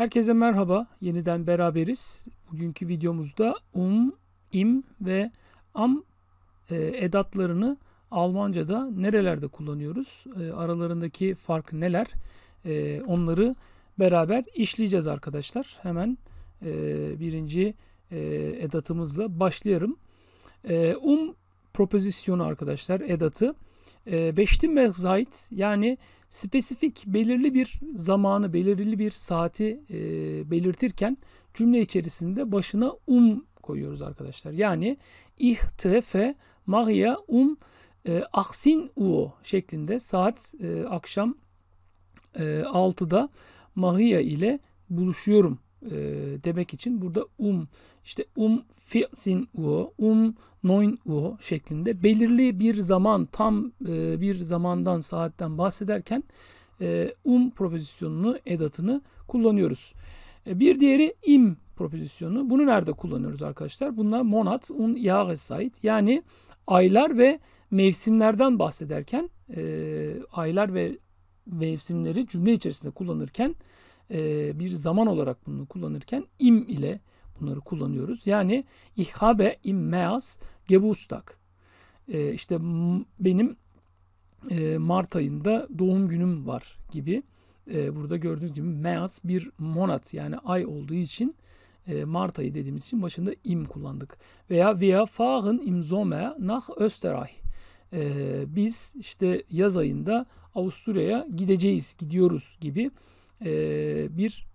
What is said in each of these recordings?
Herkese merhaba. Yeniden beraberiz. Bugünkü videomuzda um, im ve am e, edatlarını Almanca'da nerelerde kullanıyoruz? E, aralarındaki fark neler? E, onları beraber işleyeceğiz arkadaşlar. Hemen e, birinci e, edatımızla başlayalım. E, um propozisyonu arkadaşlar edatı. E, Beştim ve zayt yani Spesifik belirli bir zamanı, belirli bir saati e, belirtirken cümle içerisinde başına um koyuyoruz arkadaşlar. Yani ihtefe mahya um e, aksin uo şeklinde saat e, akşam e, 6'da mahya ile buluşuyorum e, demek için burada um işte um fi'sin u um noin u şeklinde belirli bir zaman tam e, bir zamandan saatten bahsederken e, um propozisyonunu edatını kullanıyoruz. E, bir diğeri im propozisyonu. Bunu nerede kullanıyoruz arkadaşlar? Bunlar monat un yağ sait yani aylar ve mevsimlerden bahsederken e, aylar ve mevsimleri cümle içerisinde kullanırken e, bir zaman olarak bunu kullanırken im ile bunları kullanıyoruz. Yani ihabe immeas gebustak. E, işte benim e, Mart ayında doğum günüm var gibi. E, burada gördüğünüz gibi meas bir monat yani ay olduğu için Mart ayı dediğimiz için başında im kullandık. Veya via fahren im zome nach österay biz işte yaz ayında Avusturya'ya gideceğiz, gidiyoruz gibi bir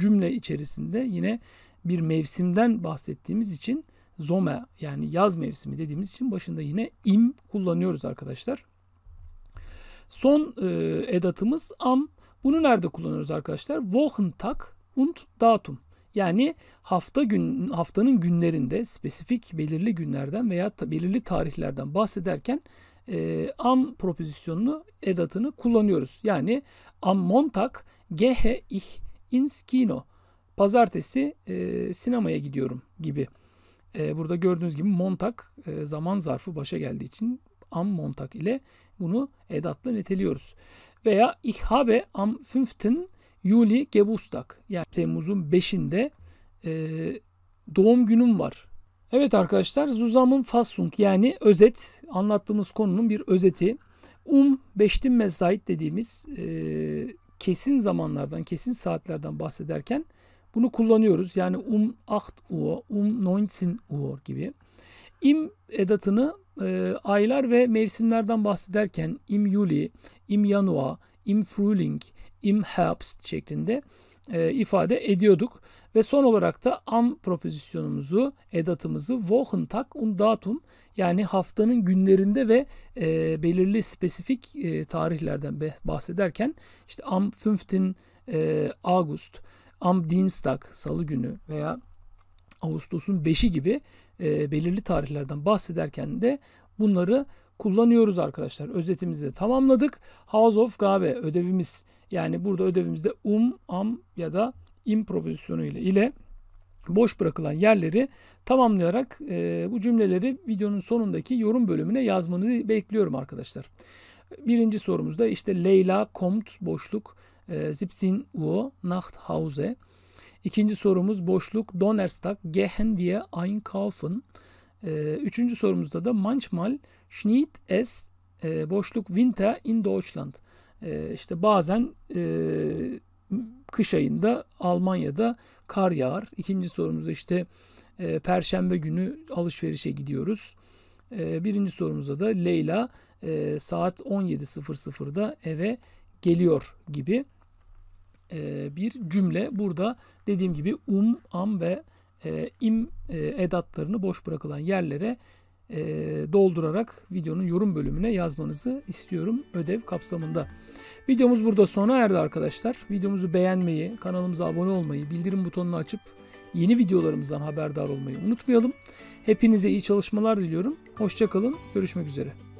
cümle içerisinde yine bir mevsimden bahsettiğimiz için zome yani yaz mevsimi dediğimiz için başında yine im kullanıyoruz arkadaşlar. Son edatımız am. Bunu nerede kullanıyoruz arkadaşlar? Wochentag und Datum. Yani hafta gün haftanın günlerinde spesifik belirli günlerden veya belirli tarihlerden bahsederken e, am propozisyonunu edatını kullanıyoruz. Yani am montak gehe ich ins kino. Pazartesi e, sinemaya gidiyorum gibi. E, burada gördüğünüz gibi montak e, zaman zarfı başa geldiği için am montak ile bunu edatla niteliyoruz. Veya ich habe am 5. Juli Gebustag yani Temmuz'un 5'inde e, doğum günüm var Evet arkadaşlar zuzamın Fassung yani özet anlattığımız konunun bir özeti. Um beştim mezait dediğimiz e, kesin zamanlardan, kesin saatlerden bahsederken bunu kullanıyoruz. Yani um 8 Uhr, um 19 Uhr gibi. Im edatını e, aylar ve mevsimlerden bahsederken im Juli, im Januar, im Frühling, im Herbst şeklinde e, ifade ediyorduk. Ve son olarak da am propozisyonumuzu, edatımızı wochen tag und datum yani haftanın günlerinde ve e, belirli spesifik e, tarihlerden bahsederken işte am 15 e, Ağustos, am Dienstag salı günü veya Ağustos'un 5'i gibi e, belirli tarihlerden bahsederken de bunları kullanıyoruz arkadaşlar. Özetimizi tamamladık. House of Gabe ödevimiz yani burada ödevimizde um, am ya da im propozisyonu ile ile boş bırakılan yerleri tamamlayarak e, bu cümleleri videonun sonundaki yorum bölümüne yazmanızı bekliyorum arkadaşlar. Birinci sorumuzda işte Leyla kommt boşluk e, Zipsin Uhr Nachthause. İkinci sorumuz boşluk Donnerstag gehen wir einkaufen. E, üçüncü sorumuzda da manchmal schneit es e, boşluk winter in Deutschland e, işte bazen e, kış ayında Almanya'da kar yağar. İkinci sorumuz işte e, Perşembe günü alışverişe gidiyoruz. E, birinci sorumuzda da Leyla e, saat 17.00'da eve geliyor gibi e, bir cümle. Burada dediğim gibi um, am ve e, im e, edatlarını boş bırakılan yerlere e, doldurarak videonun yorum bölümüne yazmanızı istiyorum ödev kapsamında. Videomuz burada sona erdi arkadaşlar. Videomuzu beğenmeyi, kanalımıza abone olmayı, bildirim butonunu açıp yeni videolarımızdan haberdar olmayı unutmayalım. Hepinize iyi çalışmalar diliyorum. Hoşçakalın, görüşmek üzere.